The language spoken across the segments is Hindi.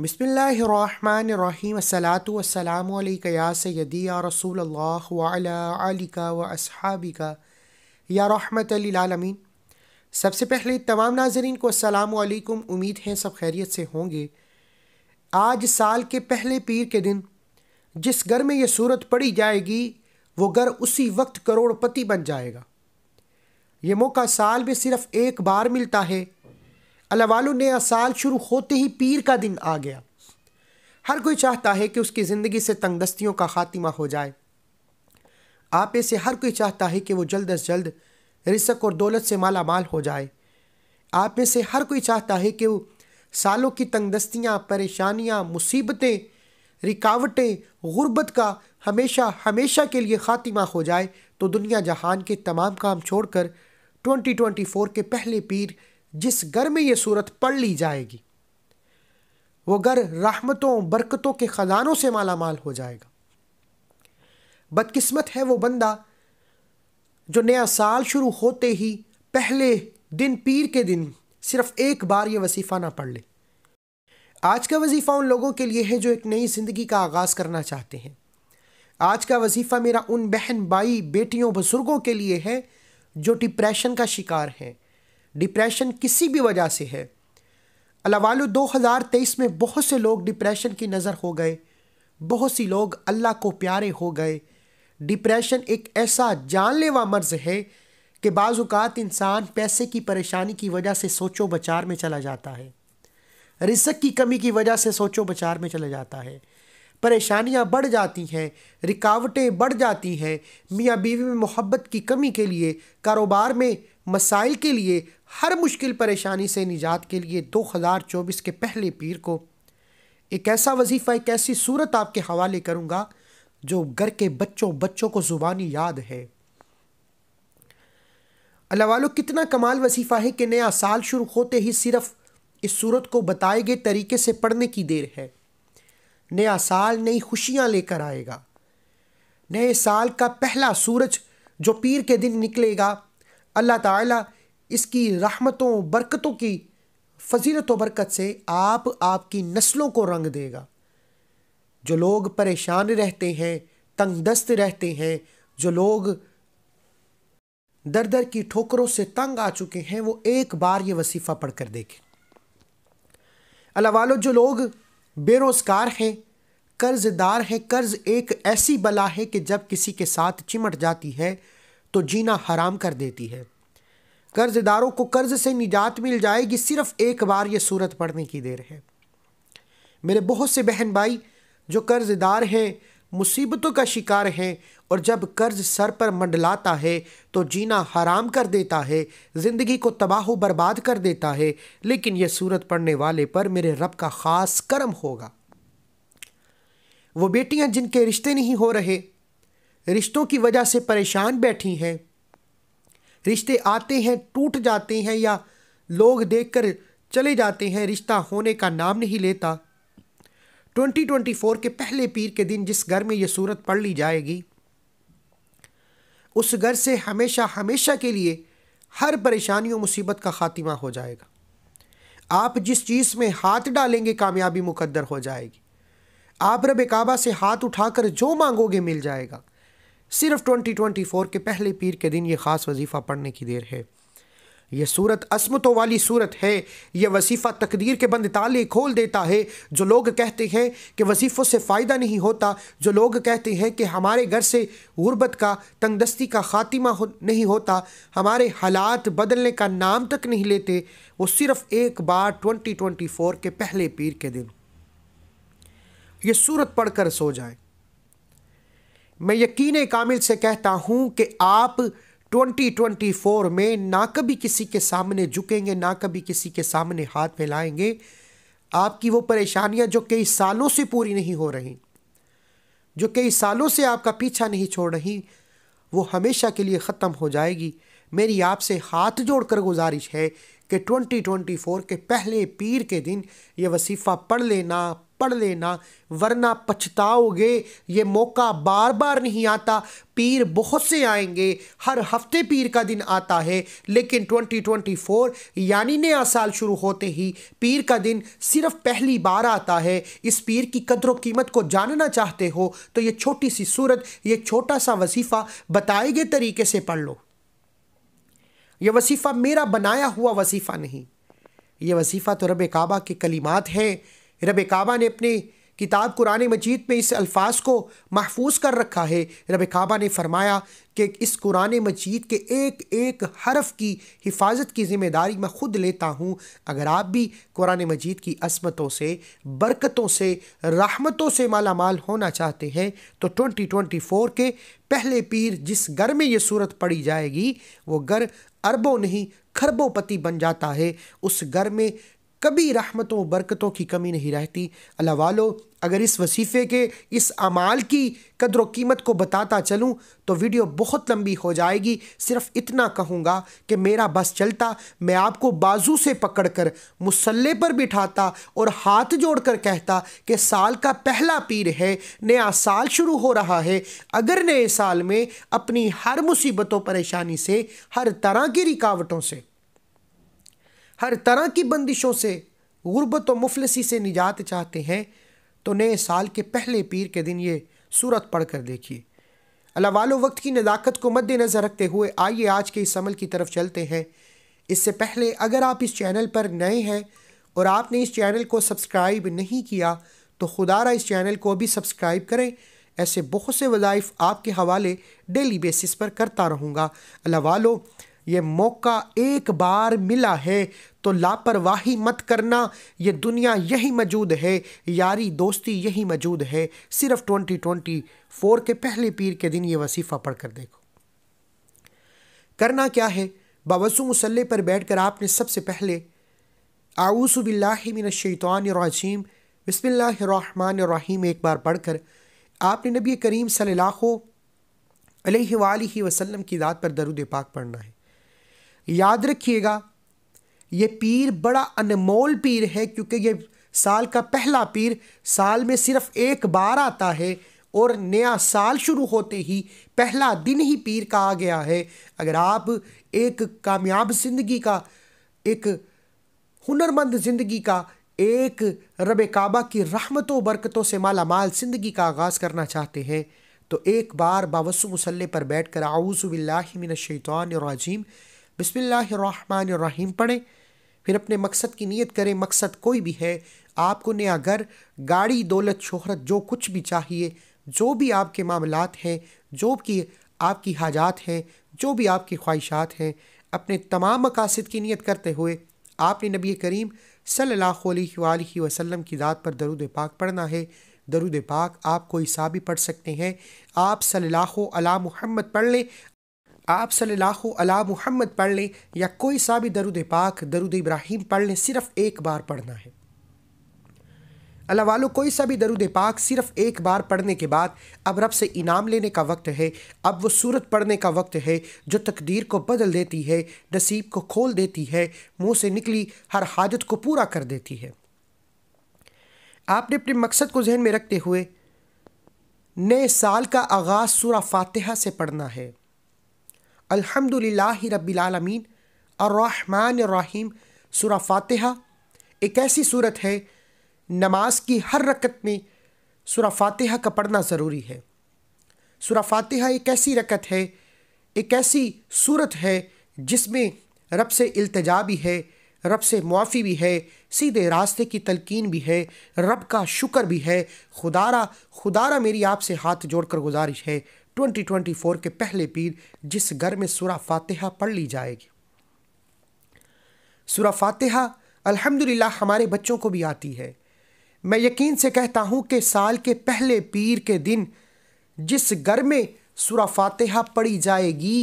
बसमिल्लाम सैदी या रसूल अल्लाह वलिका व असहाबिका या रहमत आलमीन सबसे पहले तमाम नाजरीन को असलकुम उम्मीद है सब खैरियत से होंगे आज साल के पहले पीर के दिन जिस घर में यह सूरत पड़ी जाएगी वो घर उसी वक्त करोड़पति बन जाएगा ये मौका साल में सिर्फ़ एक बार मिलता है वालों नया साल शुरू होते ही पीर का दिन आ गया हर कोई चाहता है कि उसकी ज़िंदगी से तंगदस्तियों का ख़ात्मा हो जाए आप से हर कोई चाहता है कि वो जल्द अज जल्द रिसक और दौलत से माला माल हो जाए आप में से हर कोई चाहता है कि वो सालों की तंगदस्तियाँ परेशानियाँ मुसीबतें रिकावटें गुर्बत का हमेशा हमेशा के लिए ख़ात्मा हो जाए तो दुनिया जहान के तमाम काम छोड़कर 2024 के पहले पीर जिस घर में ये सूरत पढ़ ली जाएगी वो घर राहमतों बरकतों के ख़जानों से माला माल हो जाएगा बदकिस्मत है वो बंदा जो नया साल शुरू होते ही पहले दिन पीर के दिन सिर्फ एक बार ये वसीफ़ा ना पढ़ ले आज का वजीफ़ा उन लोगों के लिए है जो एक नई ज़िंदगी का आगाज़ करना चाहते हैं आज का वजीफ़ा मेरा उन बहन भाई बेटियों बुज़ुर्गों के लिए है जो डिप्रेशन का शिकार हैं डिप्रेशन किसी भी वजह से है हज़ार 2023 में बहुत से लोग डिप्रेशन की नज़र हो गए बहुत सी लोग अल्लाह को प्यारे हो गए डिप्रेशन एक ऐसा जानलेवा मर्ज है कि बाज़ात इंसान पैसे की परेशानी की वजह से सोचो बचार में चला जाता है रिसक की कमी की वजह से सोचो बचार में चला जाता है परेशानियां बढ़ जाती हैं रिकावटें बढ़ जाती हैं मियाँ बीवी में मोहब्बत की कमी के लिए कारोबार में मसाइल के लिए हर मुश्किल परेशानी से निजात के लिए 2024 के पहले पीर को एक ऐसा वजीफ़ा एक ऐसी सूरत आपके हवाले करूँगा जो घर के बच्चों बच्चों को ज़ुबानी याद है अल्लाह वालों कितना कमाल वजीफ़ा है कि नया साल शुरू होते ही सिर्फ इस सूरत को बताए गए तरीके से पढ़ने की देर है नया साल नई खुशियाँ लेकर आएगा नए साल का पहला सूरज जो पीर के दिन निकलेगा अल्लाह ताला इसकी रहमतों बरकतों की फजीलत बरकत से आप आपकी नस्लों को रंग देगा जो लोग परेशान रहते हैं तंग दस्त रहते हैं जो लोग दर दर की ठोकरों से तंग आ चुके हैं वो एक बार ये वसीफ़ा पढ़ कर देखें अल्लाह वालो जो लोग बेरोज़गार हैं कर्ज़दार हैं कर्ज़ एक ऐसी बला है कि जब किसी के साथ चिमट जाती है तो जीना हराम कर देती है कर्जदारों को कर्ज से निजात मिल जाएगी सिर्फ एक बार ये सूरत पढ़ने की देर है मेरे बहुत से बहन भाई जो कर्जदार हैं मुसीबतों का शिकार हैं और जब कर्ज सर पर मंडलाता है तो जीना हराम कर देता है ज़िंदगी को तबाह बर्बाद कर देता है लेकिन यह सूरत पढ़ने वाले पर मेरे रब का ख़ास करम होगा वो बेटियां जिनके रिश्ते नहीं हो रहे रिश्तों की वजह से परेशान बैठी हैं रिश्ते आते हैं टूट जाते हैं या लोग देखकर चले जाते हैं रिश्ता होने का नाम नहीं लेता 2024 के पहले पीर के दिन जिस घर में ये सूरत पढ़ ली जाएगी उस घर से हमेशा हमेशा के लिए हर परेशानी और मुसीबत का खात्मा हो जाएगा आप जिस चीज़ में हाथ डालेंगे कामयाबी मुकद्दर हो जाएगी आप रब काबा से हाथ उठाकर जो मांगोगे मिल जाएगा सिर्फ 2024 के पहले पीर के दिन ये ख़ास वजीफ़ा पढ़ने की देर है यह सूरत असमतों वाली सूरत है यह वसीफ़ा तकदीर के बंद ताले खोल देता है जो लोग कहते हैं कि वसीफ़ों से फ़ायदा नहीं होता जो लोग कहते हैं कि हमारे घर से गुर्बत का तंगदस्ती का ख़ात्मा हो, नहीं होता हमारे हालात बदलने का नाम तक नहीं लेते वो सिर्फ़ एक बार 2024 के पहले पीर के दिन यह सूरत पढ़कर सो जाए मैं यकीन कामिल से कहता हूँ कि आप 2024 में ना कभी किसी के सामने झुकेंगे ना कभी किसी के सामने हाथ फैलाएंगे आपकी वो परेशानियां जो कई सालों से पूरी नहीं हो रही जो कई सालों से आपका पीछा नहीं छोड़ रही वो हमेशा के लिए ख़त्म हो जाएगी मेरी आपसे हाथ जोड़कर गुजारिश है कि 2024 के पहले पीर के दिन ये वसीफ़ा पढ़ लेना पढ़ लेना वरना पछताओगे ये मौका बार बार नहीं आता पीर बहुत से आएंगे हर हफ्ते पीर का दिन आता है लेकिन 2024 यानी नया साल शुरू होते ही पीर का दिन सिर्फ पहली बार आता है इस पीर की कदर कीमत को जानना चाहते हो तो ये छोटी सी सूरत ये छोटा सा वसीफ़ा बताए गए तरीके से पढ़ लो यह वसीफ़ा मेरा बनाया हुआ वसीफ़ा नहीं ये वसीफ़ा तो रब काबा के कलीमात हैं रब काबा ने अपने किताब कुरान मजीद में इस अल्फाज को महफूज कर रखा है रब काबा ने फरमाया कि इस कुरान मजीद के एक एक हरफ की हिफाजत की ज़िम्मेदारी मैं ख़ुद लेता हूँ अगर आप भी कुरान मजीद की असमतों से बरकतों से राहमतों से माला माल होना चाहते हैं तो ट्वेंटी ट्वेंटी फ़ोर के पहले पीर जिस घर में ये सूरत पड़ी जाएगी वो घर अरबों नहीं खरबों पति बन जाता है उस घर में कभी रहमतों बरकतों की कमी नहीं रहती अल्लाह वालो अगर इस वसीफ़े के इस अमाल की कदर कीमत को बताता चलूँ तो वीडियो बहुत लंबी हो जाएगी सिर्फ इतना कहूँगा कि मेरा बस चलता मैं आपको बाजू से पकड़कर मुसल्ले पर बिठाता और हाथ जोड़कर कहता कि साल का पहला पीर है नया साल शुरू हो रहा है अगर नए साल में अपनी हर मुसीबतों परेशानी से हर तरह की रिकावटों से हर तरह की बंदिशों से गुर्बत व मुफलसी से निजात चाहते हैं तो नए साल के पहले पीर के दिन ये सूरत पढ़ कर देखिए अला वालो वक्त की नदाकत को मद्देनज़र रखते हुए आइए आज के इस अमल की तरफ चलते हैं इससे पहले अगर आप इस चैनल पर नए हैं और आपने इस चैनल को सब्सक्राइब नहीं किया तो खुदारा इस चैनल को भी सब्सक्राइब करें ऐसे बहुत से वज़ाइफ आपके हवाले डेली बेसिस पर करता रहूँगा अला वालो ये मौका एक बार मिला है तो लापरवाही मत करना ये दुनिया यही मौजूद है यारी दोस्ती यही मौजूद है सिर्फ ट्वेंटी ट्वेंटी फोर के पहले पीर के दिन ये वसीफ़ा पढ़ कर देखो करना क्या है बावसु मुसल्ले पर बैठ कर आपने सबसे पहले आऊसबिल्लाशैतवानरजीम बसमिल्लाम एक बार पढ़ कर आपने नबी करीम सल्लल्लाहु अलैहि वसल्लम की दात पर दरुद पाक पढ़ना है याद रखिएगा ये पीर बड़ा अनमोल पीर है क्योंकि ये साल का पहला पीर साल में सिर्फ एक बार आता है और नया साल शुरू होते ही पहला दिन ही पीर का आ गया है अगर आप एक कामयाब ज़िंदगी का एक हुनरमंद ज़िंदगी का एक रब काबा की रहमतों बरकतों से माला माल ज़िंदगी का आगाज़ करना चाहते हैं तो एक बार बावसु मुसल्ले पर बैठ कर अजीम बसमीम पढ़ें फिर अपने मकसद की नीयत करें मकसद कोई भी है आपको नया घर गाड़ी दौलत शोहरत जो कुछ भी चाहिए जो भी आपके मामलात हैं जो भी आपकी हाजात हैं जो भी आपकी ख्वाहिशात हैं अपने तमाम मकासद की नीयत करते हुए आपने नबी करीम सल्लल्लाहु अलैहि वसल्लम की ज़ात पर दरुद पाक पढ़ना है दरुद पाक आप कोई सा भी पढ़ सकते हैं आप सल्लल्लाहु अला पढ़ लें आप सल्लल्लाहु अला मुहम्मद पढ़ लें या कोई सा भी दरुद पाक दरुद इब्राहिम पढ़ लें सिर्फ़ एक बार पढ़ना है अल्लाह वालों कोई सा भी दरुद पाक सिर्फ़ एक बार पढ़ने के बाद अब रब से इनाम लेने का वक्त है अब वो सूरत पढ़ने का वक्त है जो तकदीर को बदल देती है नसीब को खोल देती है मुंह से निकली हर हाजत को पूरा कर देती है आपने अपने मकसद को जहन में रखते हुए नए साल का आगाज़ सूरा फातिहा से पढ़ना है अल्हम्दुलिल्लाह रब्बिलालमीन अर्रहमान रहीम सूरा फातिहा एक ऐसी सूरत है नमाज की हर रकत में सूरा फातिहा का पढ़ना ज़रूरी है सूरा फातिहा एक ऐसी रकत है एक ऐसी सूरत है जिसमें रब से अल्तजा भी है रब से मुआफ़ी भी है सीधे रास्ते की तलकीन भी है रब का शुक्र भी है खुदारा खुदारा मेरी आपसे हाथ जोड़कर गुजारिश है 2024 के पहले पीर जिस घर में सुरा फातिहा पढ़ ली जाएगी सुरा फातिहा अल्हम्दुलिल्लाह हमारे बच्चों को भी आती है मैं यकीन से कहता हूँ कि साल के पहले पीर के दिन जिस घर में सुरा फातिहा पढ़ी जाएगी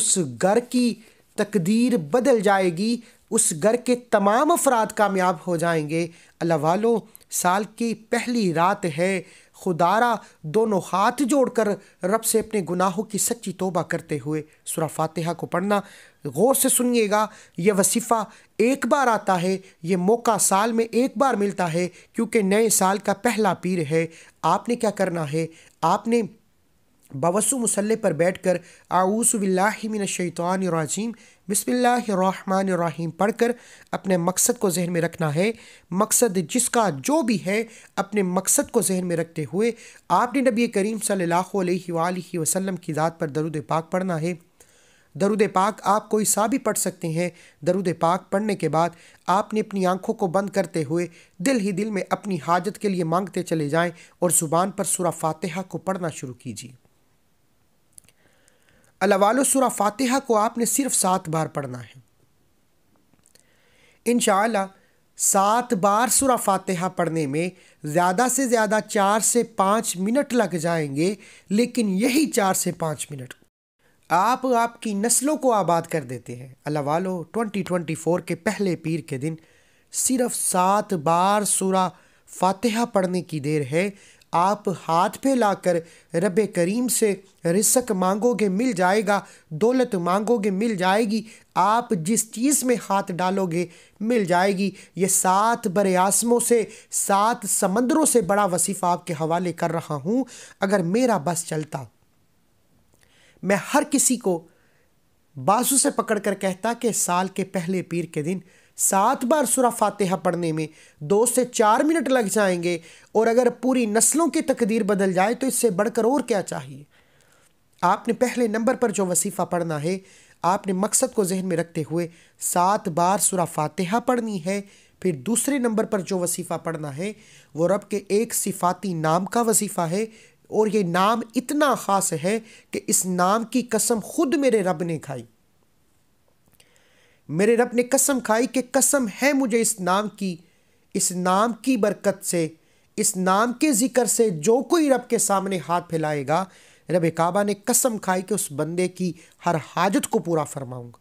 उस घर की तकदीर बदल जाएगी उस घर के तमाम अफराद कामयाब हो जाएंगे अल्लाह वालों साल की पहली रात है खुदारा दोनों हाथ जोड़कर रब से अपने गुनाहों की सच्ची तोबा करते हुए सुरा फातिहा को पढ़ना गौर से सुनिएगा यह वसीफ़ा एक बार आता है ये मौका साल में एक बार मिलता है क्योंकि नए साल का पहला पीर है आपने क्या करना है आपने बवसु मसल्ले पर बैठ कर शैतानरजीम बसमिल्लाम पढ़ कर अपने मकसद को जहन में रखना है मकसद जिसका जो भी है अपने मकसद को जहन में रखते हुए आपने नबी करीम सल्ला अलैहि की ज़ात पर दरुद पाक पढ़ना है दरुद पाक आप कोई सा भी पढ़ सकते हैं दरुद पाक पढ़ने के बाद आपने अपनी आंखों को बंद करते हुए दिल ही दिल में अपनी हाजत के लिए मांगते चले जाएं और ज़ुबान पर सुरा फातहा को पढ़ना शुरू कीजिए अलवाल सुरा फातिहा को आपने सिर्फ सात बार पढ़ना है इन सात बार सुरा फातिहा पढ़ने में ज़्यादा से ज़्यादा चार से पाँच मिनट लग जाएंगे लेकिन यही चार से पाँच मिनट आप आपकी नस्लों को आबाद कर देते हैं अल्लाह वालो 2024 के पहले पीर के दिन सिर्फ सात बार सुरा फातिहा पढ़ने की देर है आप हाथ फैलाकर रब करीम से रिसक मांगोगे मिल जाएगा दौलत मांगोगे मिल जाएगी आप जिस चीज़ में हाथ डालोगे मिल जाएगी ये सात बर आसमों से सात समंदरों से बड़ा वसीफ़ा आपके हवाले कर रहा हूँ अगर मेरा बस चलता मैं हर किसी को बाजू से पकड़ कर कहता कि साल के पहले पीर के दिन सात बार सुरा फातहा पढ़ने में दो से चार मिनट लग जाएंगे और अगर पूरी नस्लों की तकदीर बदल जाए तो इससे बढ़कर और क्या चाहिए आपने पहले नंबर पर जो वसीफ़ा पढ़ना है आपने मकसद को जहन में रखते हुए सात बार सुरा फातहा पढ़नी है फिर दूसरे नंबर पर जो वसीफ़ा पढ़ना है वो रब के एक सिफाती नाम का वसीफ़ा है और ये नाम इतना ख़ास है कि इस नाम की कसम खुद मेरे रब ने खाई मेरे रब ने कसम खाई कि कसम है मुझे इस नाम की इस नाम की बरकत से इस नाम के ज़िक्र से जो कोई रब के सामने हाथ फैलाएगा रब काबा ने कसम खाई कि उस बंदे की हर हाजत को पूरा फरमाऊँगा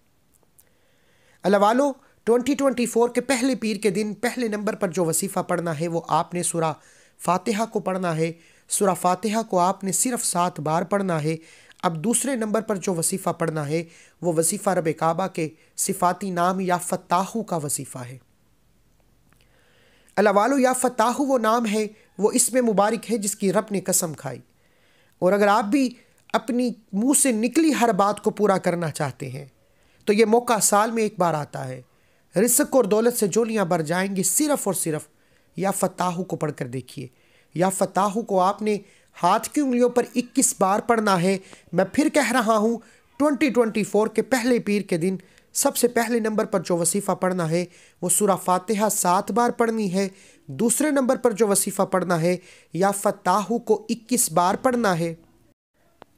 अल्लाह वालों 2024 के पहले पीर के दिन पहले नंबर पर जो वसीफ़ा पढ़ना है वो आपने सुरा फातिहा को पढ़ना है सुरा फातिहा को आपने सिर्फ सात बार पढ़ना है अब दूसरे नंबर पर जो वसीफ़ा पढ़ना है वो वसीफ़ा रब काबा के सिफाती नाम या फ़ताहू का वसीफ़ा है अलावालो या फ़ताहू वो नाम है वो इसमें मुबारक है जिसकी रब ने कसम खाई और अगर आप भी अपनी मुंह से निकली हर बात को पूरा करना चाहते हैं तो ये मौका साल में एक बार आता है रिस्क और दौलत से जोलियाँ भर जाएंगी सिर्फ़ और सिर्फ़ या फ़ताहू को पढ़कर देखिए या फ़ताहू को आपने हाथ की उंगलियों पर 21 बार पढ़ना है मैं फिर कह रहा हूँ 2024 के पहले पीर के दिन सबसे पहले नंबर पर जो वसीफ़ा पढ़ना है वो सूरा फातहा सात बार पढ़नी है दूसरे नंबर पर जो वसीफ़ा पढ़ना है या फताहू को 21 बार पढ़ना है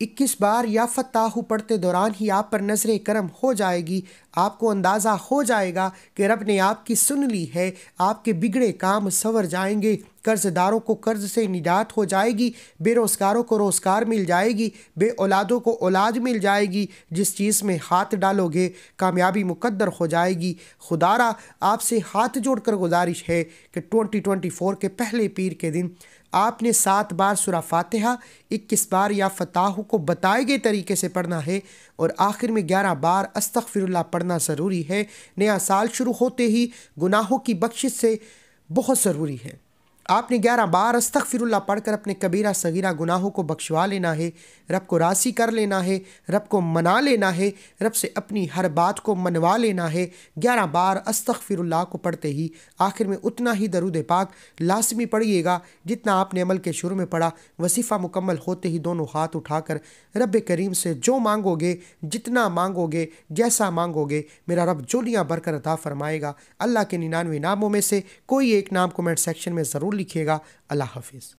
इक्कीस बार या फताहु पढ़ते दौरान ही आप पर नज़र करम हो जाएगी आपको अंदाज़ा हो जाएगा कि रब ने आपकी सुन ली है आपके बिगड़े काम संवर जाएंगे कर्जदारों को कर्ज से निजात हो जाएगी बेरोज़गारों को रोज़गार मिल जाएगी बे औलादों को औलाद मिल जाएगी जिस चीज़ में हाथ डालोगे कामयाबी मुकद्दर हो जाएगी खुदारा आपसे हाथ जोड़कर गुजारिश है कि 2024 के पहले पीर के दिन आपने सात बार सुरा फातहा इक्कीस बार या फताह को बताए गए तरीके से पढ़ना है और आखिर में ग्यारह बार अस्तफ़िरल्ला पढ़ना ज़रूरी है नया साल शुरू होते ही गुनाहों की बख्शिश से बहुत ज़रूरी है आपने ग्यारह बार अस्तफ़िरल्ला पढ़कर अपने कबीरा सगीरा गुनाहों को बख्शवा लेना है रब को राशी कर लेना है रब को मना लेना है रब से अपनी हर बात को मनवा लेना है ग्यारह बार अस्तफ़िरल्ला को पढ़ते ही आखिर में उतना ही दरुद पाक लाजमी पढ़िएगा जितना आपने अमल के शुरू में पढ़ा वसीफ़ा मुकम्मल होते ही दोनों हाथ उठाकर रब करीम से जो मांगोगे जितना मांगोगे जैसा मांगोगे मेरा रब जोलियाँ भरकर अदा फरमाएगा अल्लाह के निन्यानवे नामों में से कोई एक नाम कमेंट सेक्शन में ज़रूर लिखेगा अल्लाह हाफिज़